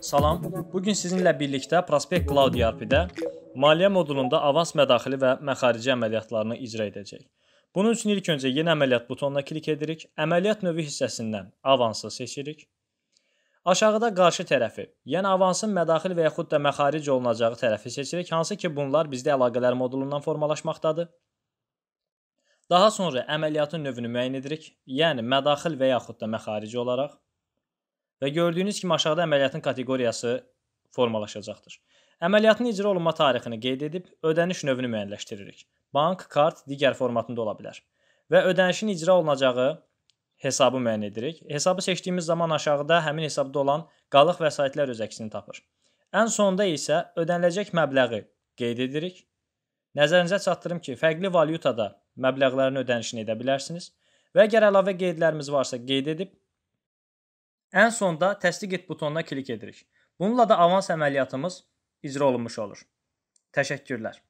Salam. Bu gün sizinlə birlikdə Prospekt Cloud ERP-də maliyyə modulunda avans mədaxili və məxarici əməliyyatlarını icra edəcək. Bunun üçün ilk öncə yeni əməliyyat butonuna klik edirik. Əməliyyat növü hissəsindən avansı seçirik. Aşağıda qarşı tərəfi, yəni avansın mədaxil və yaxud da məxaric olunacağı tərəfi seçirik, hansı ki bunlar bizdə əlaqələr modulundan formalaşmaqdadır. Daha sonra əməliyyatın növünü müəyyən edirik, yəni mədaxil və yaxud da məxarici olaraq. Və gördüyünüz kimi aşağıda əməliyyatın kateqoriyası formalaşacaqdır. Əməliyyatın icra olunma tarixini qeyd edib ödəniş növünü müəyyənləşdiririk. Bank, kart, digər formatında ola bilər. Və ödənişin icra olunacağı hesabı müəyyən edirik. Hesabı seçdiyimiz zaman aşağıda həmin hesabda olan qalıq vəsaitlər öz əksini tapır. Ən sonda isə ödəniləcək məbləği qeyd edirik. Nəzərinizə çatdırım ki, fərqli valyutada məbləğlərin ödənişini edə bilərsiniz. Və əgər əlavə qeydlərimiz varsa, qeyd edib ən sonda təsdiq et butonuna klik edirik. Bununla da avans əməliyyatımız icra olunmuş olur. Təşəkkürlər.